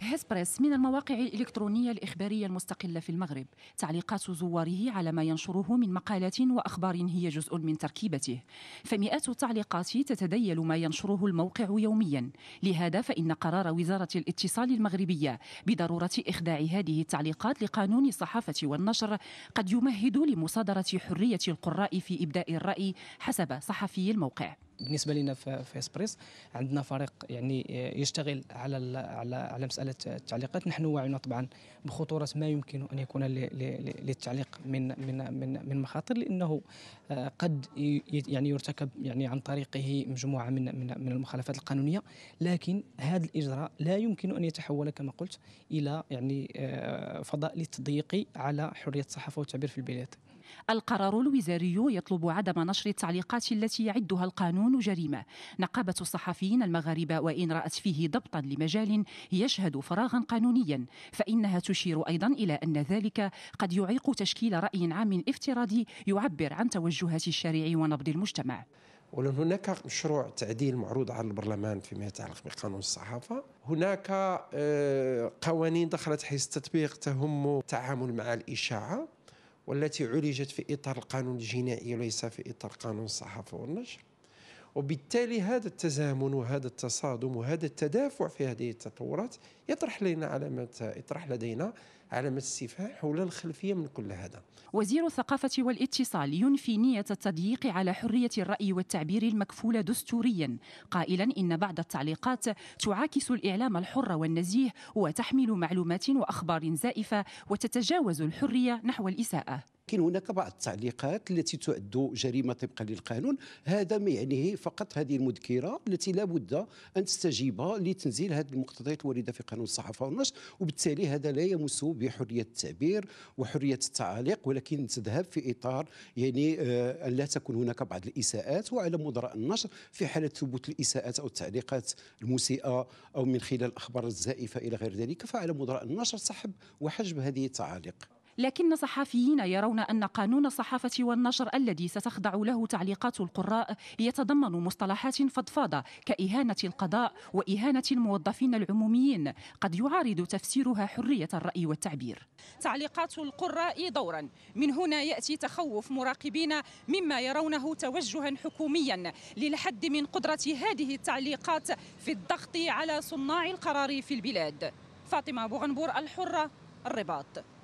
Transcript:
هيسبريس من المواقع الإلكترونية الإخبارية المستقلة في المغرب تعليقات زواره على ما ينشره من مقالات وأخبار هي جزء من تركيبته فمئات التعليقات تتديل ما ينشره الموقع يوميا لهذا فإن قرار وزارة الاتصال المغربية بضرورة إخداع هذه التعليقات لقانون الصحافة والنشر قد يمهد لمصادرة حرية القراء في إبداء الرأي حسب صحفي الموقع بالنسبه لنا في اسبريس عندنا فريق يعني يشتغل على على على مساله التعليقات نحن واعون طبعا بخطوره ما يمكن ان يكون للتعليق من من من من مخاطر لانه قد يعني يرتكب يعني عن طريقه مجموعه من من, من المخالفات القانونيه لكن هذا الاجراء لا يمكن ان يتحول كما قلت الى يعني آه، فضاء للتضييق على حريه الصحافه والتعبير في البلاد القرار الوزاري يطلب عدم نشر التعليقات التي يعدها القانون جريمه نقابه الصحفيين المغاربه وان رات فيه ضبطا لمجال يشهد فراغا قانونيا فانها تشير ايضا الى ان ذلك قد يعيق تشكيل راي عام افتراضي يعبر عن توجهات الشارع ونبض المجتمع ولكن هناك مشروع تعديل معروض على البرلمان فيما يتعلق بقانون الصحافة هناك آه، قوانين دخلت حيث التطبيق تهم التعامل مع الإشاعة والتي عُلجت في إطار القانون الجنائي وليس في إطار قانون الصحافة والنشر وبالتالي هذا التزامن وهذا التصادم وهذا التدافع في هذه التطورات يطرح لنا علامة يطرح لدينا علامة استفهام حول الخلفية من كل هذا وزير الثقافة والاتصال ينفي نية التضييق على حرية الرأي والتعبير المكفولة دستوريا قائلا إن بعض التعليقات تعاكس الإعلام الحر والنزيه وتحمل معلومات وأخبار زائفة وتتجاوز الحرية نحو الإساءة كاين هناك بعض التعليقات التي تعد جريمه طبقا للقانون هذا ما يعنيه فقط هذه المذكره التي لا بد ان تستجيب لتنزيل هذه المقتضيات الوارده في قانون الصحافه والنشر وبالتالي هذا لا يمس بحريه التعبير وحريه التعليق ولكن تذهب في اطار يعني آه، ان لا تكون هناك بعض الاساءات وعلى مدراء النشر في حاله ثبوت الاساءات او التعليقات المسيئه او من خلال الاخبار الزائفه الى غير ذلك فعلى مدراء النشر سحب وحجب هذه التعاليق لكن صحفيين يرون أن قانون الصحافة والنشر الذي ستخضع له تعليقات القراء يتضمن مصطلحات فضفاضة كإهانة القضاء وإهانة الموظفين العموميين قد يعارض تفسيرها حرية الرأي والتعبير تعليقات القراء دورا من هنا يأتي تخوف مراقبين مما يرونه توجها حكوميا للحد من قدرة هذه التعليقات في الضغط على صناع القرار في البلاد فاطمة بوغنبور الحرة الرباط